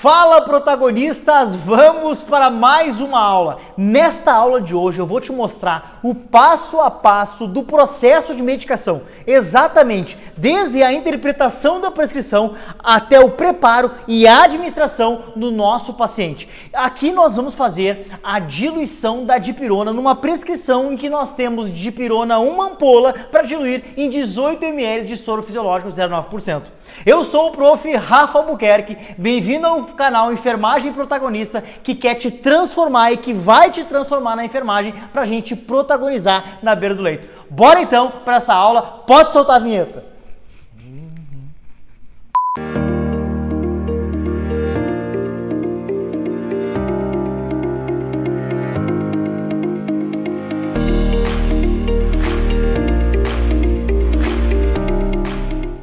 Fala protagonistas, vamos para mais uma aula. Nesta aula de hoje eu vou te mostrar o passo a passo do processo de medicação, exatamente desde a interpretação da prescrição até o preparo e a administração do nosso paciente. Aqui nós vamos fazer a diluição da dipirona numa prescrição em que nós temos dipirona uma ampola para diluir em 18 ml de soro fisiológico 0,9%. Eu sou o prof. Rafa Albuquerque, bem-vindo ao canal Enfermagem Protagonista que quer te transformar e que vai te transformar na enfermagem para a gente protagonizar na beira do leito. Bora então para essa aula, pode soltar a vinheta!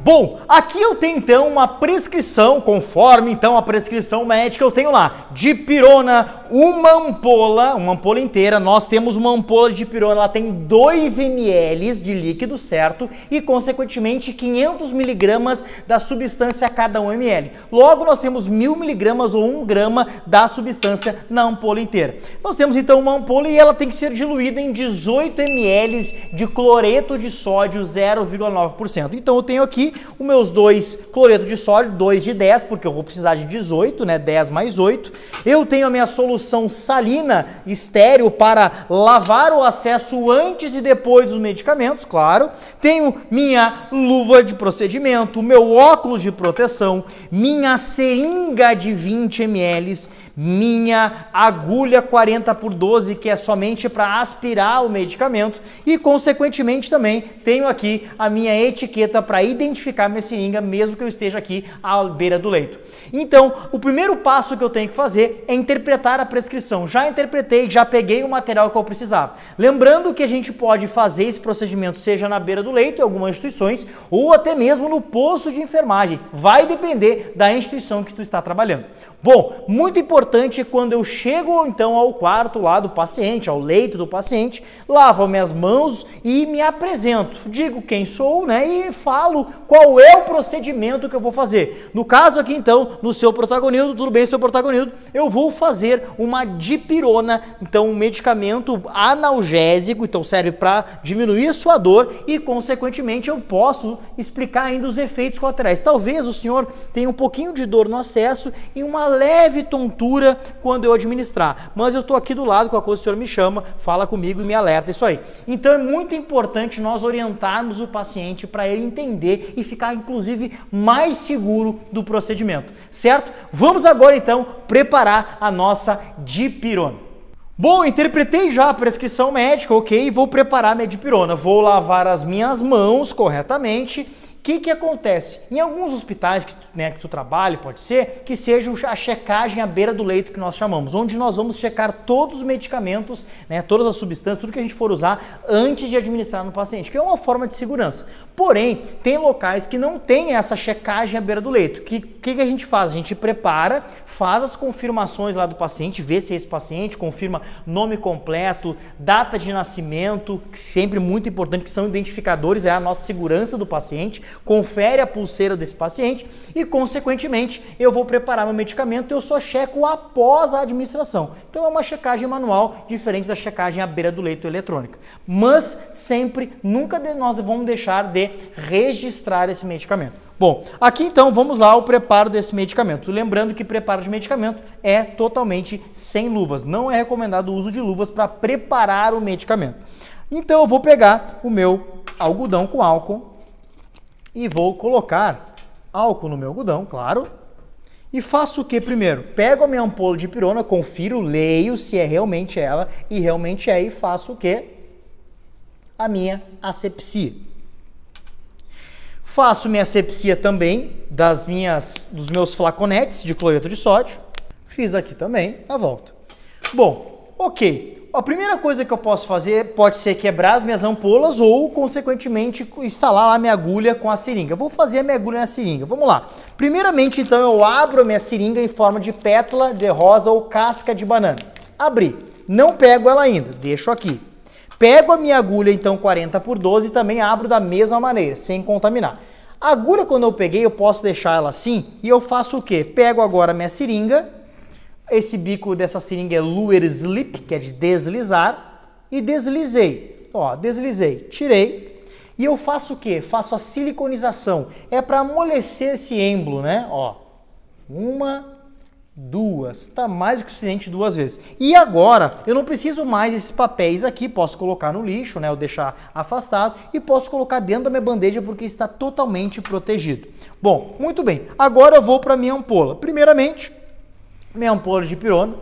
Bom, aqui eu tenho então uma prescrição, conforme então a prescrição médica, eu tenho lá de pirona, uma ampola, uma ampola inteira, nós temos uma ampola de pirona, ela tem 2 ml de líquido, certo? E consequentemente 500 miligramas da substância a cada 1 ml. Logo nós temos 1000 miligramas ou 1 grama da substância na ampola inteira. Nós temos então uma ampola e ela tem que ser diluída em 18 ml de cloreto de sódio 0,9%. Então eu tenho aqui o meu meus dois cloreto de sódio, 2 de 10, porque eu vou precisar de 18, né? 10 mais 8. Eu tenho a minha solução salina estéreo para lavar o acesso antes e depois dos medicamentos, claro. Tenho minha luva de procedimento, meu óculos de proteção, minha seringa de 20 ml, minha agulha 40 por 12, que é somente para aspirar o medicamento, e consequentemente também tenho aqui a minha etiqueta para identificar seringa, mesmo que eu esteja aqui à beira do leito. Então, o primeiro passo que eu tenho que fazer é interpretar a prescrição. Já interpretei, já peguei o material que eu precisava. Lembrando que a gente pode fazer esse procedimento seja na beira do leito, em algumas instituições, ou até mesmo no posto de enfermagem. Vai depender da instituição que tu está trabalhando. Bom, muito importante é quando eu chego então ao quarto lá do paciente, ao leito do paciente, lavo minhas mãos e me apresento. Digo quem sou, né, e falo qual é o procedimento que eu vou fazer. No caso aqui, então, no seu protagonildo, tudo bem, seu protagonildo, eu vou fazer uma dipirona, então um medicamento analgésico, então serve para diminuir sua dor e, consequentemente, eu posso explicar ainda os efeitos colaterais. Talvez o senhor tenha um pouquinho de dor no acesso e uma leve tontura quando eu administrar, mas eu estou aqui do lado, com a coisa o senhor me chama, fala comigo e me alerta, isso aí. Então é muito importante nós orientarmos o paciente para ele entender e ficar inclusive mais seguro do procedimento, certo? Vamos agora então preparar a nossa dipirona. Bom, interpretei já a prescrição médica, ok? Vou preparar minha dipirona. Vou lavar as minhas mãos corretamente que, que acontece? Em alguns hospitais que tu, né, que tu trabalha, pode ser, que seja a checagem à beira do leito que nós chamamos, onde nós vamos checar todos os medicamentos, né, todas as substâncias, tudo que a gente for usar antes de administrar no paciente, que é uma forma de segurança. Porém, tem locais que não tem essa checagem à beira do leito. O que, que, que a gente faz? A gente prepara, faz as confirmações lá do paciente, vê se é esse paciente, confirma nome completo, data de nascimento, que sempre muito importante, que são identificadores, é a nossa segurança do paciente confere a pulseira desse paciente e, consequentemente, eu vou preparar meu medicamento, eu só checo após a administração. Então é uma checagem manual diferente da checagem à beira do leito eletrônica. Mas sempre, nunca nós vamos deixar de registrar esse medicamento. Bom, aqui então vamos lá ao preparo desse medicamento. Lembrando que preparo de medicamento é totalmente sem luvas. Não é recomendado o uso de luvas para preparar o medicamento. Então eu vou pegar o meu algodão com álcool e vou colocar álcool no meu algodão, claro. E faço o que primeiro? Pego a minha ampola de pirona, confiro, leio se é realmente ela e realmente é e faço o que? A minha asepsia. Faço minha asepsia também das minhas, dos meus flaconetes de cloreto de sódio. Fiz aqui também a volta. Bom, ok a primeira coisa que eu posso fazer pode ser quebrar as minhas ampolas ou, consequentemente, instalar a minha agulha com a seringa. vou fazer a minha agulha na seringa. Vamos lá. Primeiramente, então, eu abro a minha seringa em forma de pétala de rosa ou casca de banana. Abri. Não pego ela ainda. Deixo aqui. Pego a minha agulha, então, 40 por 12 e também abro da mesma maneira, sem contaminar. A agulha, quando eu peguei, eu posso deixar ela assim e eu faço o quê? Pego agora a minha seringa, esse bico dessa seringa é lower slip, que é de deslizar, e deslizei. Ó, deslizei, tirei. E eu faço o quê? Faço a siliconização. É para amolecer esse êmbolo, né? Ó. Uma, duas, tá mais do que suficiente duas vezes. E agora, eu não preciso mais esses papéis aqui, posso colocar no lixo, né, ou deixar afastado, e posso colocar dentro da minha bandeja porque está totalmente protegido. Bom, muito bem, agora eu vou para minha ampola. Primeiramente, minha ampola é de pirona,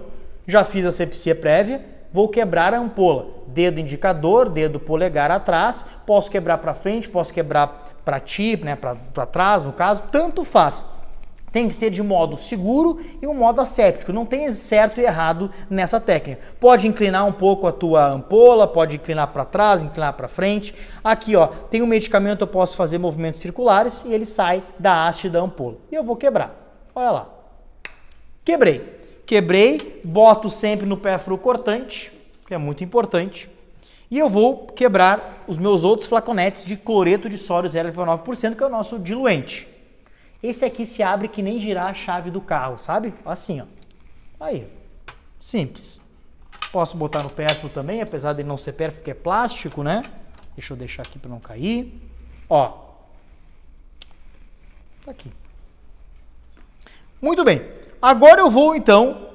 já fiz asepsia prévia, vou quebrar a ampola. Dedo indicador, dedo polegar atrás, posso quebrar para frente, posso quebrar para ti, né, para trás, no caso, tanto faz. Tem que ser de modo seguro e um modo asséptico. Não tem certo e errado nessa técnica. Pode inclinar um pouco a tua ampola, pode inclinar para trás, inclinar para frente. Aqui, ó, tem um medicamento eu posso fazer movimentos circulares e ele sai da haste da ampola. E eu vou quebrar. Olha lá. Quebrei. Quebrei, boto sempre no pé cortante, que é muito importante. E eu vou quebrar os meus outros flaconetes de cloreto de sódio 0,9%, que é o nosso diluente. Esse aqui se abre que nem girar a chave do carro, sabe? Assim, ó. Aí. Simples. Posso botar no pérfuro também, apesar de não ser pérfuro, que é plástico, né? Deixa eu deixar aqui para não cair. Ó. Tá aqui. Muito bem. Agora eu vou então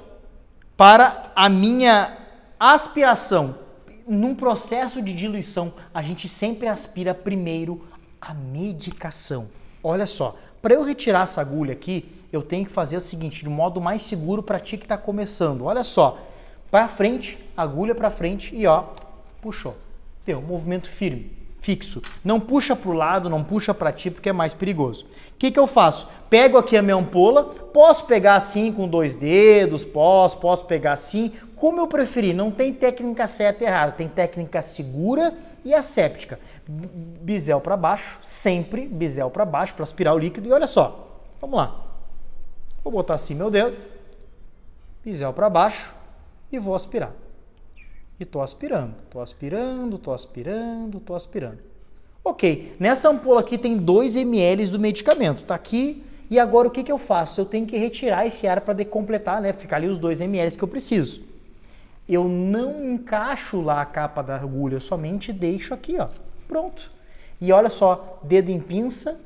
para a minha aspiração. Num processo de diluição, a gente sempre aspira primeiro a medicação. Olha só, para eu retirar essa agulha aqui, eu tenho que fazer o seguinte, de modo mais seguro para ti que está começando. Olha só, para frente, agulha para frente e ó, puxou. Deu um movimento firme fixo. Não puxa para o lado, não puxa para ti, porque é mais perigoso. O que, que eu faço? Pego aqui a minha ampola, posso pegar assim com dois dedos, posso, posso pegar assim, como eu preferir. Não tem técnica certa e errada, tem técnica segura e asséptica. Bisel para baixo, sempre bisel para baixo para aspirar o líquido. E olha só, vamos lá. Vou botar assim meu dedo, bisel para baixo e vou aspirar. E estou aspirando, estou aspirando, estou aspirando, estou aspirando. Ok, nessa ampola aqui tem 2 ml do medicamento, está aqui. E agora o que, que eu faço? Eu tenho que retirar esse ar para completar, né? ficar ali os 2 ml que eu preciso. Eu não encaixo lá a capa da agulha, eu somente deixo aqui, ó. pronto. E olha só, dedo em pinça,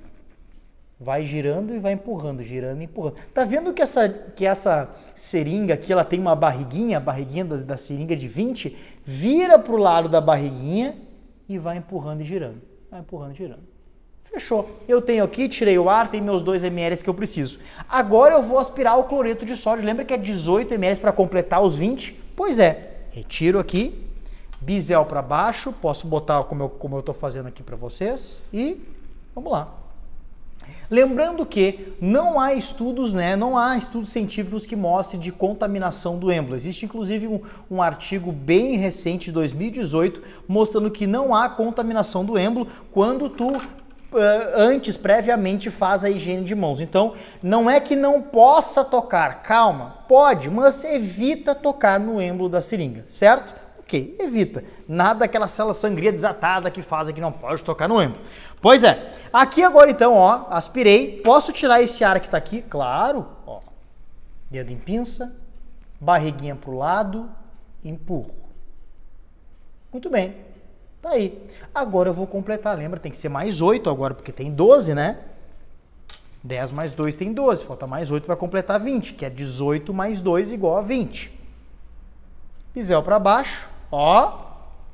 Vai girando e vai empurrando, girando e empurrando. Tá vendo que essa, que essa seringa aqui, ela tem uma barriguinha, a barriguinha da, da seringa de 20, vira para o lado da barriguinha e vai empurrando e girando. Vai empurrando e girando. Fechou. Eu tenho aqui, tirei o ar, tem meus 2 ml que eu preciso. Agora eu vou aspirar o cloreto de sódio. Lembra que é 18 ml para completar os 20? Pois é. Retiro aqui, bisel para baixo, posso botar como eu, como eu fazendo aqui para vocês e vamos lá. Lembrando que não há estudos, né, não há estudos científicos que mostrem de contaminação do êmbolo. Existe inclusive um, um artigo bem recente de 2018 mostrando que não há contaminação do êmbolo quando tu eh, antes, previamente, faz a higiene de mãos. Então, não é que não possa tocar, calma, pode, mas evita tocar no êmbolo da seringa, certo? ok, Evita. Nada daquela cela sangria desatada que faz que não pode tocar no âmbito. Pois é. Aqui agora então, ó, aspirei. Posso tirar esse ar que tá aqui? Claro. Ó. Dedo em pinça, barriguinha pro lado, empurro. Muito bem. Tá aí. Agora eu vou completar. Lembra, tem que ser mais 8 agora, porque tem 12, né? 10 mais 2 tem 12, falta mais 8 para completar 20, que é 18 mais 2 igual a 20. Pisel para baixo, Ó.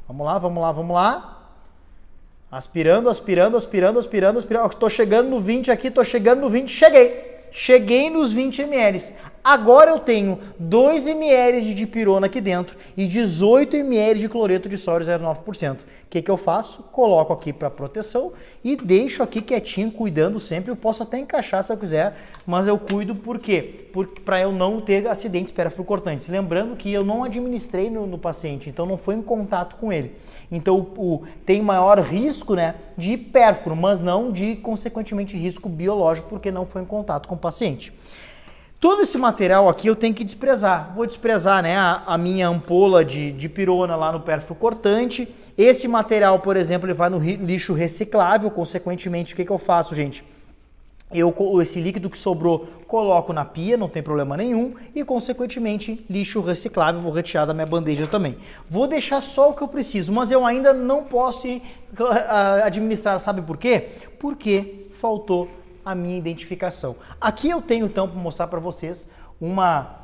Vamos lá, vamos lá, vamos lá. Aspirando, aspirando, aspirando, aspirando, aspirando. Tô chegando no 20 aqui, tô chegando no 20. Cheguei. Cheguei nos 20 ml. Agora eu tenho 2 ml de dipirona aqui dentro e 18 ml de cloreto de sódio 0,9%. O que, que eu faço? Coloco aqui para proteção e deixo aqui quietinho, cuidando sempre. Eu posso até encaixar se eu quiser, mas eu cuido por quê? Para eu não ter acidentes cortantes. Lembrando que eu não administrei no, no, paciente, então não foi em contato com ele. Então o, o, tem maior risco né, de pérfuro, mas não de, consequentemente, risco biológico, porque não foi em contato com o paciente. Todo esse material aqui eu tenho que desprezar. Vou desprezar né, a, a minha ampola de, de pirona lá no perfil cortante. Esse material, por exemplo, ele vai no lixo reciclável. Consequentemente, o que, que eu faço, gente? Eu, esse líquido que sobrou, coloco na pia, não tem problema nenhum, e consequentemente lixo reciclável, vou retirar da minha bandeja também. Vou deixar só o que eu preciso, mas eu ainda não posso administrar, sabe por quê? Porque faltou a minha identificação. Aqui eu tenho então para mostrar para vocês uma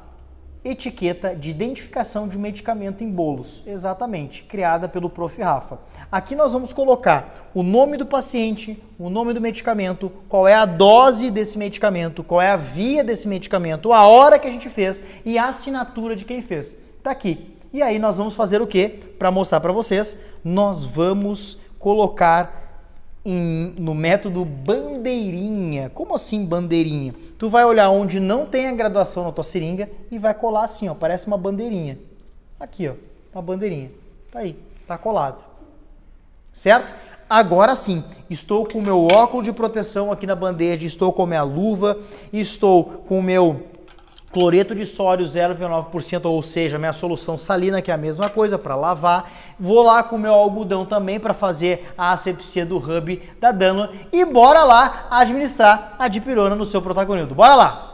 etiqueta de identificação de um medicamento em bolos, exatamente, criada pelo Prof. Rafa. Aqui nós vamos colocar o nome do paciente, o nome do medicamento, qual é a dose desse medicamento, qual é a via desse medicamento, a hora que a gente fez e a assinatura de quem fez. Tá aqui. E aí nós vamos fazer o que? Para mostrar para vocês, nós vamos colocar em, no método bandeirinha. Como assim bandeirinha? Tu vai olhar onde não tem a graduação na tua seringa e vai colar assim, ó, parece uma bandeirinha. Aqui, ó, uma bandeirinha. Tá aí, tá colado. Certo? Agora sim, estou com o meu óculos de proteção aqui na bandeja, estou com a minha luva, estou com o meu Cloreto de sódio 0,9%, ou seja, minha solução salina, que é a mesma coisa para lavar. Vou lá com o meu algodão também para fazer a asepsia do hub da dano e bora lá administrar a dipirona no seu protagonismo. Bora lá!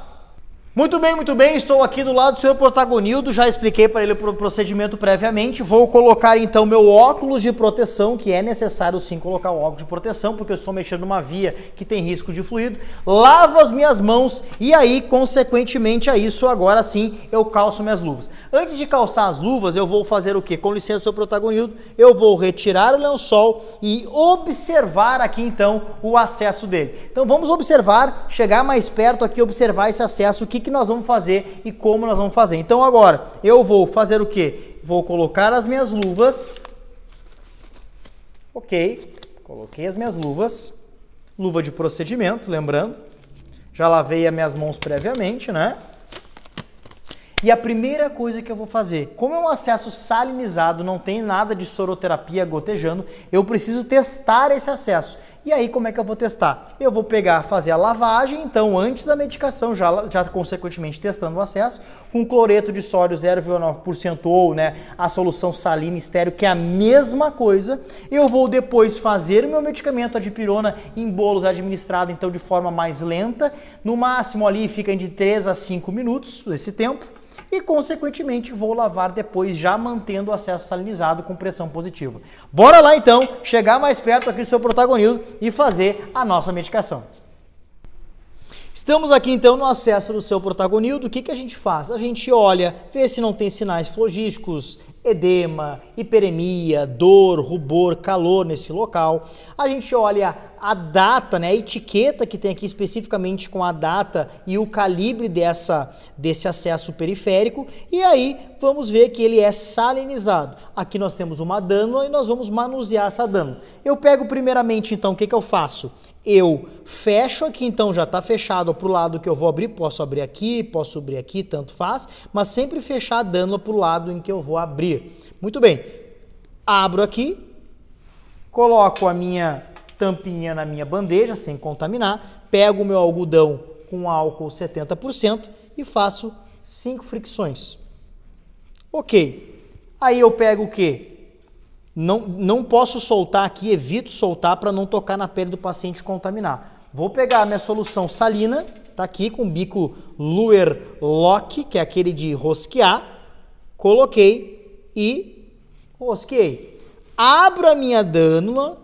Muito bem, muito bem. Estou aqui do lado do senhor Protagonildo. Já expliquei para ele o procedimento previamente. Vou colocar então meu óculos de proteção, que é necessário sim colocar o óculos de proteção, porque eu estou mexendo numa via que tem risco de fluido. Lavo as minhas mãos e aí, consequentemente a isso, agora sim eu calço minhas luvas. Antes de calçar as luvas, eu vou fazer o quê? Com licença, senhor Protagonildo, eu vou retirar o lençol e observar aqui então o acesso dele. Então vamos observar, chegar mais perto aqui, observar esse acesso que que nós vamos fazer e como nós vamos fazer. Então agora, eu vou fazer o que? Vou colocar as minhas luvas. Ok, coloquei as minhas luvas. Luva de procedimento, lembrando. Já lavei as minhas mãos previamente, né? E a primeira coisa que eu vou fazer, como é um acesso salinizado, não tem nada de soroterapia gotejando, eu preciso testar esse acesso. E aí, como é que eu vou testar? Eu vou pegar, fazer a lavagem, então, antes da medicação, já, já consequentemente testando o acesso, com cloreto de sódio 0,9% ou né, a solução salina estéreo, que é a mesma coisa. Eu vou depois fazer o meu medicamento, a dipirona, em bolos administrado, então, de forma mais lenta. No máximo ali fica de 3 a 5 minutos esse tempo e, consequentemente, vou lavar depois já mantendo o acesso salinizado com pressão positiva. Bora lá então chegar mais perto aqui do seu protagonismo e fazer a nossa medicação. Estamos aqui então no acesso do seu protagonildo. O que, que a gente faz? A gente olha, vê se não tem sinais flogísticos, edema, hiperemia, dor, rubor, calor nesse local. A gente olha a data, né, a etiqueta que tem aqui especificamente com a data e o calibre dessa, desse acesso periférico. E aí vamos ver que ele é salinizado. Aqui nós temos uma dano e nós vamos manusear essa dano. Eu pego primeiramente então, o que, que eu faço? eu fecho aqui, então já está fechado para o lado que eu vou abrir, posso abrir aqui, posso abrir aqui, tanto faz, mas sempre fechar dando para o lado em que eu vou abrir. Muito bem, abro aqui, coloco a minha tampinha na minha bandeja, sem contaminar, pego o meu algodão com álcool 70% e faço 5 fricções. Ok, aí eu pego o quê? Não, não posso soltar aqui, evito soltar para não tocar na pele do paciente e contaminar. Vou pegar a minha solução salina, tá aqui com bico Luer Lock, que é aquele de rosquear. Coloquei e rosquei. Abro a minha dânula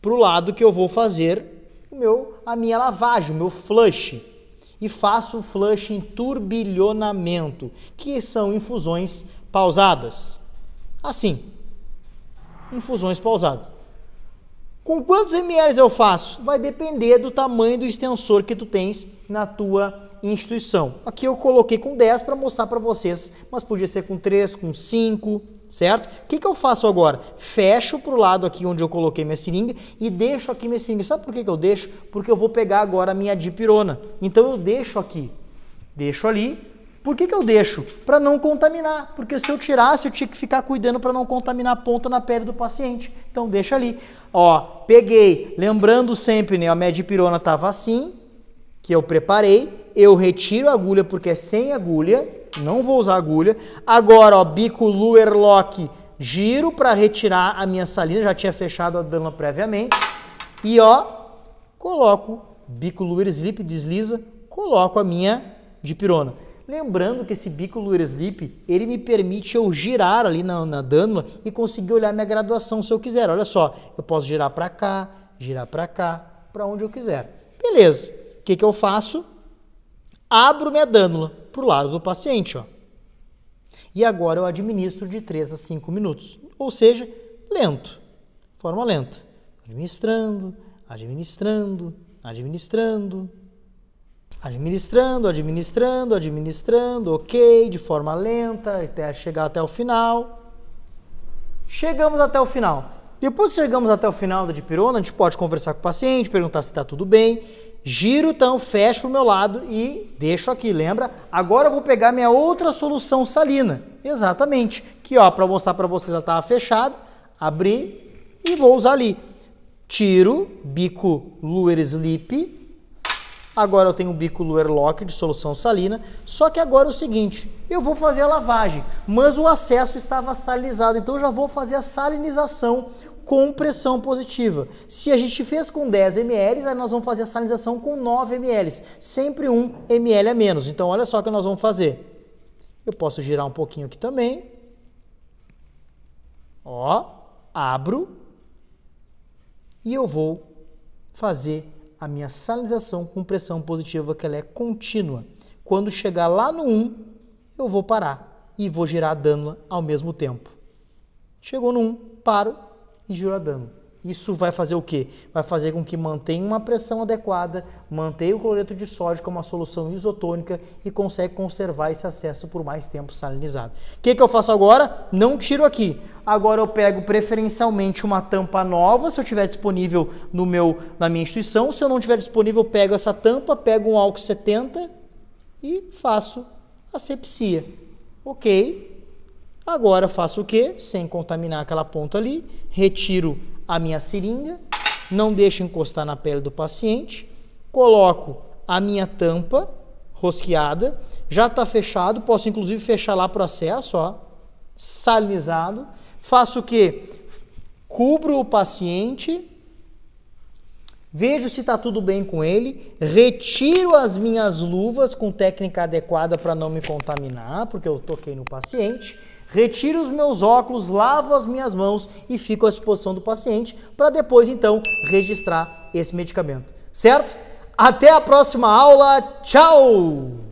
para o lado que eu vou fazer o meu, a minha lavagem, o meu flush. E faço o flush em turbilhonamento, que são infusões pausadas. Assim infusões pausadas. Com quantos ml eu faço? Vai depender do tamanho do extensor que tu tens na tua instituição. Aqui eu coloquei com 10 para mostrar para vocês, mas podia ser com 3, com 5, certo? O que, que eu faço agora? Fecho para o lado aqui onde eu coloquei minha seringa e deixo aqui minha seringa. Sabe por que, que eu deixo? Porque eu vou pegar agora a minha dipirona. Então eu deixo aqui, deixo ali por que, que eu deixo? Para não contaminar. Porque se eu tirasse, eu tinha que ficar cuidando para não contaminar a ponta na pele do paciente. Então deixa ali. Ó, peguei. Lembrando sempre, né? A medipirona estava assim, que eu preparei. Eu retiro a agulha porque é sem agulha. Não vou usar agulha. Agora, ó, bico Lock Giro para retirar a minha salina. Já tinha fechado a dama previamente. E ó, coloco bico Luer Slip, desliza. Coloco a minha dipirona. Lembrando que esse bico Lure Sleep, ele me permite eu girar ali na, na dânula e conseguir olhar minha graduação se eu quiser. Olha só, eu posso girar para cá, girar para cá, para onde eu quiser. Beleza. O que, que eu faço? Abro minha dânula para o lado do paciente. Ó. E agora eu administro de 3 a 5 minutos. Ou seja, lento. Forma lenta. Administrando, administrando, administrando. Administrando, administrando, administrando, ok, de forma lenta, até chegar até o final. Chegamos até o final. Depois que chegamos até o final da dipirona, a gente pode conversar com o paciente, perguntar se está tudo bem. Giro então, fecho para o meu lado e deixo aqui, lembra? Agora eu vou pegar minha outra solução salina. Exatamente. Que ó, para mostrar para vocês, ela estava fechada. Abri e vou usar ali. Tiro, bico, lure, slip, Agora eu tenho um bico luer de solução salina, só que agora é o seguinte, eu vou fazer a lavagem, mas o acesso estava salinizado, então eu já vou fazer a salinização com pressão positiva. Se a gente fez com 10 ml, aí nós vamos fazer a salinização com 9 ml, sempre 1 ml a menos. Então olha só o que nós vamos fazer. Eu posso girar um pouquinho aqui também. Ó, abro e eu vou fazer a minha salinização com pressão positiva, que ela é contínua. Quando chegar lá no 1, eu vou parar e vou girar a ao mesmo tempo. Chegou no 1, paro e giro a isso vai fazer o quê? Vai fazer com que mantenha uma pressão adequada, mantenha o cloreto de sódio como uma solução isotônica e consegue conservar esse acesso por mais tempo salinizado. O que, que eu faço agora? Não tiro aqui. Agora eu pego preferencialmente uma tampa nova, se eu tiver disponível no meu, na minha instituição. Se eu não tiver disponível, eu pego essa tampa, pego um álcool 70 e faço asepsia. Ok. Agora faço o quê? Sem contaminar aquela ponta ali, retiro a minha seringa, não deixo encostar na pele do paciente, coloco a minha tampa rosqueada, já está fechado, posso inclusive fechar lá para o acesso, ó, salinizado. Faço o que? Cubro o paciente, vejo se está tudo bem com ele, retiro as minhas luvas com técnica adequada para não me contaminar, porque eu toquei no paciente retiro os meus óculos, lavo as minhas mãos e fico à disposição do paciente para depois então registrar esse medicamento, certo? Até a próxima aula, tchau!